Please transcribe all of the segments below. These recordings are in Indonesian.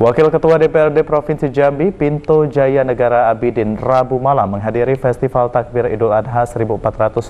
Wakil Ketua DPRD Provinsi Jambi, Pinto Jaya Negara Abidin, Rabu malam menghadiri Festival Takbir Idul Adha 1444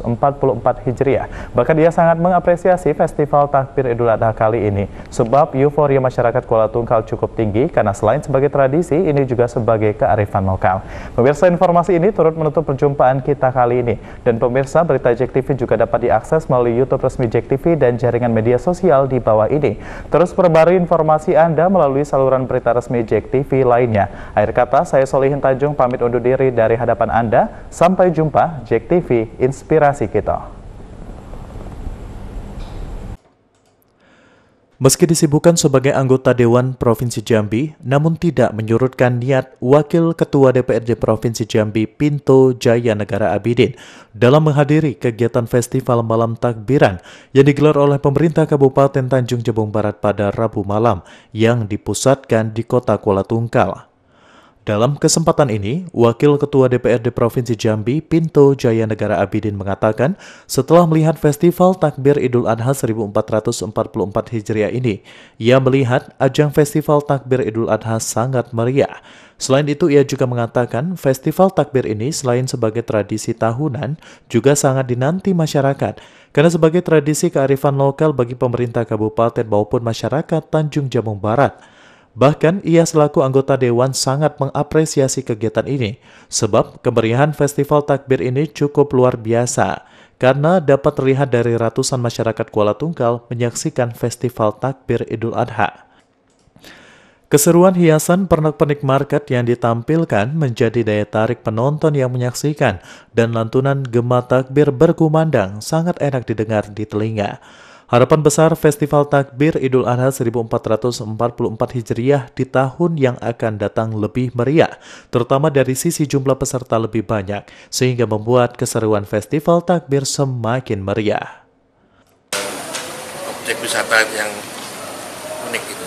Hijriah. Bahkan dia sangat mengapresiasi Festival Takbir Idul Adha kali ini, sebab euforia masyarakat Kuala Tungkal cukup tinggi karena selain sebagai tradisi, ini juga sebagai kearifan lokal. Pemirsa informasi ini turut menutup perjumpaan kita kali ini. Dan pemirsa, berita Jek TV juga dapat diakses melalui YouTube resmi Jek TV dan jaringan media sosial di bawah ini. Terus perbarui informasi Anda melalui saluran berita berita resmi JEK TV lainnya. Akhir kata, saya Solihin Tanjung pamit undur diri dari hadapan Anda. Sampai jumpa, JEK TV, inspirasi kita. Meski disibukkan sebagai anggota Dewan Provinsi Jambi, namun tidak menyurutkan niat Wakil Ketua DPRD Provinsi Jambi Pinto Jaya Negara Abidin dalam menghadiri kegiatan festival malam takbiran yang digelar oleh pemerintah Kabupaten Tanjung Jabung Barat pada Rabu malam yang dipusatkan di kota Kuala Tungkal. Dalam kesempatan ini, Wakil Ketua DPRD Provinsi Jambi, Pinto Jaya Negara Abidin mengatakan, setelah melihat festival takbir Idul Adha 1444 Hijriah ini, ia melihat ajang festival takbir Idul Adha sangat meriah. Selain itu, ia juga mengatakan festival takbir ini selain sebagai tradisi tahunan, juga sangat dinanti masyarakat. Karena sebagai tradisi kearifan lokal bagi pemerintah kabupaten maupun masyarakat Tanjung Jabung Barat, Bahkan ia selaku anggota dewan sangat mengapresiasi kegiatan ini sebab kemeriahan festival takbir ini cukup luar biasa karena dapat terlihat dari ratusan masyarakat Kuala Tunggal menyaksikan festival takbir Idul Adha. Keseruan hiasan pernak-pernik market yang ditampilkan menjadi daya tarik penonton yang menyaksikan dan lantunan gema takbir berkumandang sangat enak didengar di telinga. Harapan besar Festival Takbir Idul Adha 1444 Hijriah di tahun yang akan datang lebih meriah, terutama dari sisi jumlah peserta lebih banyak, sehingga membuat keseruan Festival Takbir semakin meriah. Objek wisata yang unik itu,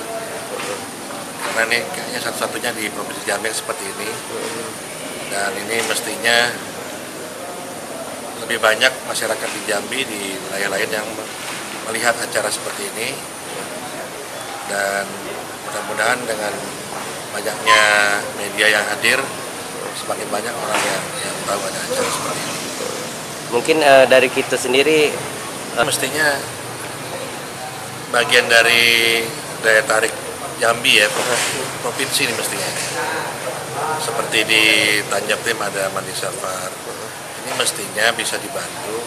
Karena ini kayaknya satu-satunya di Provinsi Jambi seperti ini. Dan ini mestinya lebih banyak masyarakat di Jambi di wilayah lain yang melihat acara seperti ini dan mudah-mudahan dengan banyaknya media yang hadir semakin banyak orang yang, yang tahu ada acara seperti ini. Mungkin uh, dari kita sendiri uh... mestinya bagian dari daya tarik Jambi ya provinsi ini mestinya seperti di Tanjab Tim ada Mandi Safar ini mestinya bisa dibantu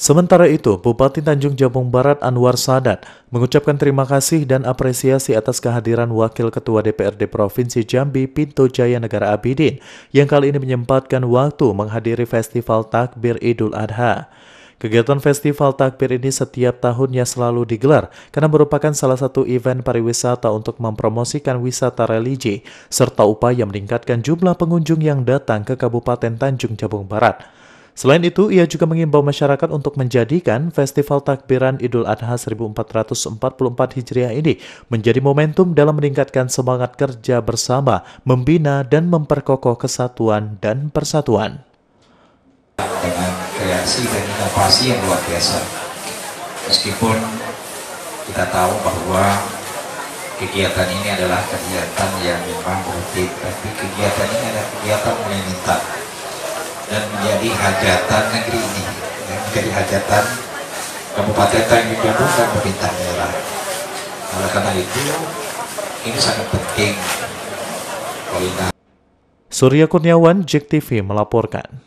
Sementara itu, Bupati Tanjung Jabung Barat Anwar Sadat mengucapkan terima kasih dan apresiasi atas kehadiran Wakil Ketua DPRD Provinsi Jambi Pinto Jaya Negara Abidin yang kali ini menyempatkan waktu menghadiri Festival Takbir Idul Adha. Kegiatan Festival Takbir ini setiap tahunnya selalu digelar karena merupakan salah satu event pariwisata untuk mempromosikan wisata religi serta upaya meningkatkan jumlah pengunjung yang datang ke Kabupaten Tanjung Jabung Barat. Selain itu, ia juga mengimbau masyarakat untuk menjadikan Festival Takbiran Idul Adha 1444 Hijriah ini menjadi momentum dalam meningkatkan semangat kerja bersama, membina dan memperkokoh kesatuan dan persatuan. Dengan kreasi dan inovasi yang luar biasa, meskipun kita tahu bahwa kegiatan ini adalah kegiatan yang memang rutin, tapi kegiatan ini adalah kegiatan menyentak dan menjadi hajatan negeri ini ya, menjadi hajatan kabupaten Tanjung digabung dan pemerintah daerah oleh karena itu ini sangat penting koordinasi Surya Kurniawan, JEK TV melaporkan.